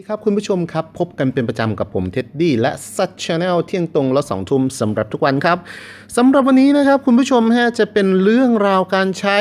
ดีครับคุณผู้ชมครับ พบกันเป็นประจำกับผมเท็ดดี้และซัชชาแนลเที่ยงตรงและสองทุ่มสำหรับทุกวันครับสำหรับวันนี้นะครับ คุณผู้ชมฮะ จะเป็นเรื่องราวการใช้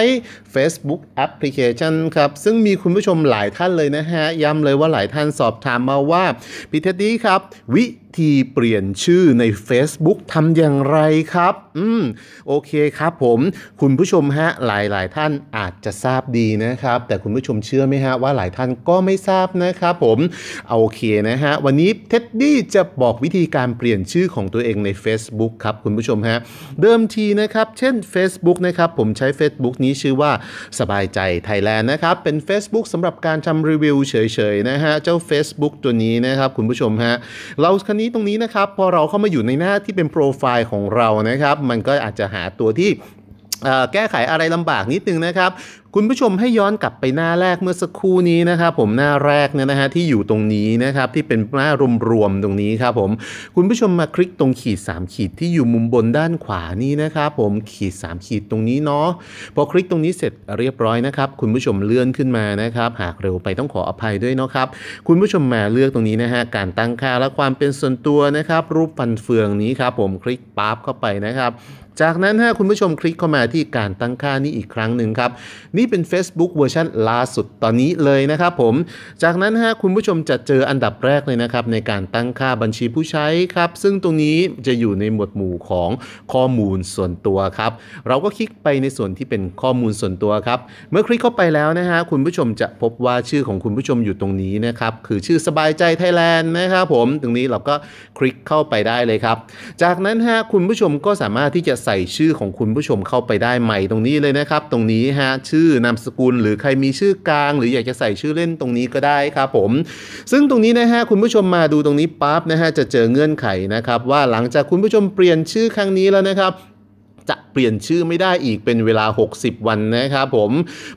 Facebook แอปพลิเคชันครับ ซึ่งมีคุณผู้ชมหลายท่านเลยนะฮะย้ำเลยว่าหลายท่านสอบถามมาว่าพี่เท็ดดี้ครับ วิธีเปลี่ยนชื่อใน Facebook ทำอย่างไรครับ อืม โอเคครับผม คุณผู้ชมฮะหลายหลายท่านอาจจะทราบดีนะครับ แต่คุณผู้ชมเชื่อไหมฮะว่าหลายท่านก็ไม่ทราบนะครับผมเอาโอเคนะฮะ วันนี้เท็ดดี้จะบอกวิธีการเปลี่ยนชื่อของตัวเองใน Facebook ครับคุณผู้ชมฮะ เดิมทีนะครับ เช่น Facebook นะครับ ผมใช้ Facebook นี้ชื่อว่าสบายใจไทยแลนด์นะครับ เป็น Facebook สำหรับการทำรีวิวเฉยๆนะฮะเจ้า Facebook ตัวนี้นะครับคุณผู้ชมฮะเราคันนี้ตรงนี้นะครับพอเราเข้ามาอยู่ในหน้าที่เป็นโปรไฟล์ของเรานะครับ มันก็อาจจะหาตัวที่แก้ไขอะไรลำบากนิดนึงนะครับคุณผู้ชมให้ย้อนกลับไปหน้าแรกเมื่อสักครู่นี้นะครับผมหน้าแรกเนี่ยนะฮะที่อยู่ตรงนี้นะครับที่เป็นหน้ารวมๆตรงนี้ครับผมคุณผู้ชมมาคลิกตรงขีด3ขีดที่อยู่มุมบนด้านขวานี้นะครับผมขีด 3 ขีดตรงนี้เนาะพอคลิกตรงนี้เสร็จเรียบร้อยนะครับคุณผู้ชมเลื่อนขึ้นมานะครับหากเร็วไปต้องขออภัยด้วยเนาะครับคุณผู้ชมมาเลือกตรงนี้นะฮะการตั้งค่าและความเป็นส่วนตัวนะครับรูปฟันเฟืองนี้ครับผมคลิกปั๊บเข้าไปนะครับจากนั้นฮะคุณผู้ชมคลิกเข้ามาที่การตั้งค่านี้อีกครั้งหนึ่งครับนิี้เป็น Facebook เวอร์ชันล่าสุดตอนนี้เลยนะครับผม จากนั้นฮะคุณผู้ชมจะเจออันดับแรกเลยนะครับในการตั้งค่าบัญชีผู้ใช้ครับ ซึ่งตรงนี้จะอยู่ในหมวดหมู่ของข้อมูลส่วนตัวครับ เราก็คลิกไปในส่วนที่เป็นข้อมูลส่วนตัวครับ เมื่อคลิกเข้าไปแล้วนะฮะคุณผู้ชมจะพบว่าชื่อของคุณผู้ชมอยู่ตรงนี้นะครับคือชื่อสบายใจไทยแลนด์นะครับผมตรงนี้เราก็คลิกเข้าไปได้เลยครับ จากนั้นฮะคุณผู้ชมก็สามารถที่จะใส่ชื่อของคุณผู้ชมเข้าไปได้ใหม่ตรงนี้เลยนะครับ ตรงนี้ฮะชื่ออนามสกุล หรือใครมีชื่อกลาง หรืออยากจะใส่ชื่อเล่นตรงนี้ก็ได้ครับผม ซึ่งตรงนี้นะฮะคุณผู้ชมมาดูตรงนี้ปั๊บนะฮะจะเจอเงื่อนไขนะครับ ว่าหลังจากคุณผู้ชมเปลี่ยนชื่อครั้งนี้แล้วนะครับ จะเปลี่ยนชื่อไม่ได้อีกเป็นเวลา 60 วันนะครับผม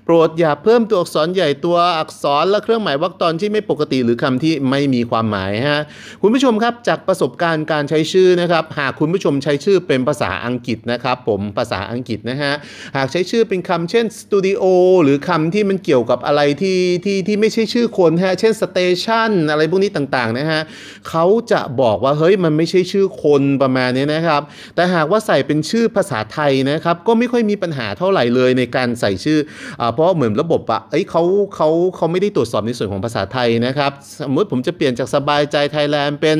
โปรดอย่าเพิ่มตัวอักษรใหญ่ตัวอักษรและเครื่องหมายวรรคตอนที่ไม่ปกติหรือคำที่ไม่มีความหมายฮะคุณผู้ชมครับจากประสบการณ์การใช้ชื่อนะครับหากคุณผู้ชมใช้ชื่อเป็นภาษาอังกฤษนะครับผมภาษาอังกฤษนะฮะหากใช้ชื่อเป็นคำเช่นสตูดิโอหรือคำที่มันเกี่ยวกับอะไรที่ที่ที่ไม่ใช่ชื่อคนฮะเช่นสเตชันอะไรพวกนี้ต่างๆนะฮะเขาจะบอกว่าเฮ้ยมันไม่ใช่ชื่อคนประมาณนี้นะครับแต่หากว่าใส่เป็นชื่อภาษาไทยยนะครับก็ไม่ค่อยมีปัญหาเท่าไหร่เลยในการใส่ชื่ออเพราะเหมือนระบบอะเอ้ยเขาเขาเขาไม่ได้ตรวจสอบในส่วนของภาษาไทยนะครับ สมมติผมจะเปลี่ยนจากสบายใจไทยแลนด์เป็น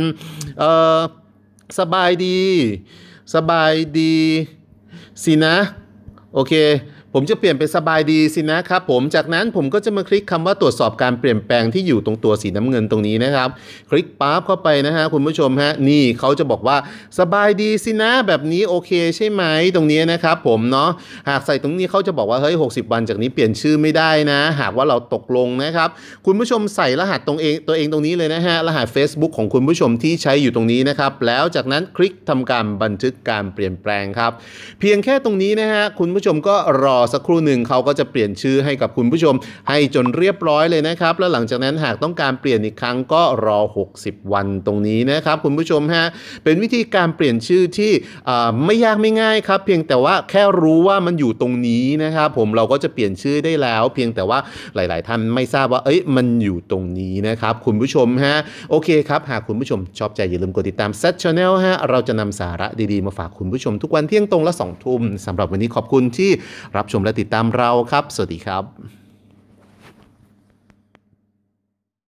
สบายดี สบายดีสินะโอเคผมจะเปลี่ยนเป็น สบายดีสินะครับผม จากนั้นผมก็จะมาคลิกคำว่าตรวจสอบการเปลี่ยนแปลงที่อยู่ตรงตัวสีน้ำเงินตรงนี้นะครับ คลิกปั๊บเข้าไปนะฮะคุณผู้ชมฮะนี่เขาจะบอกว่าสบายดีสินะแบบนี้ โอเคใช่ไหมตรงนี้นะครับผมเนาะหากใส่ตรงนี้เขาจะบอกว่าเฮ้ย60วันจากนี้เปลี่ยนชื่อไม่ได้นะ หากว่าเราตกลงนะครับ คุณผู้ชมใส่รหัสตรงเองตัวเองตรงนี้เลยนะฮะรหัส Facebook ของคุณผู้ชมที่ใช้อยู่ตรงนี้นะครับแล้วจากนั้นคลิกทำการบันทึกการเปลี่ยนแปลงครับเพียงแค่ตรงนี้นะฮะคุณผู้ชมก็รออสักครู่หนึ่งเขาก็จะเปลี่ยนชื่อให้กับคุณผู้ชมให้จนเรียบร้อยเลยนะครับ แล้วหลังจากนั้นหากต้องการเปลี่ยนอีกครั้งก็รอ 60 วันตรงนี้นะครับคุณผู้ชมฮะเป็นวิธีการเปลี่ยนชื่อที่ไม่ยากไม่ง่ายครับเพียงแต่ว่าแค่รู้ว่ามันอยู่ตรงนี้นะครับผมเราก็จะเปลี่ยนชื่อได้แล้ว เพียงแต่ว่าหลาย ๆ ท่านไม่ทราบว่าเอ้ยมันอยู่ตรงนี้นะครับคุณผู้ชมฮะโอเคครับหากคุณผู้ชมชอบใจอย่าลืมกดติดตามเซตชาแนลฮะเราจะนำสาระดี ๆ มาฝากคุณผู้ชมทุกวันเที่ยงตรง และสองทุ่มสำหรับวันนี้ขอบคุณที่รับชมและติดตามเราครับ สวัสดีครับ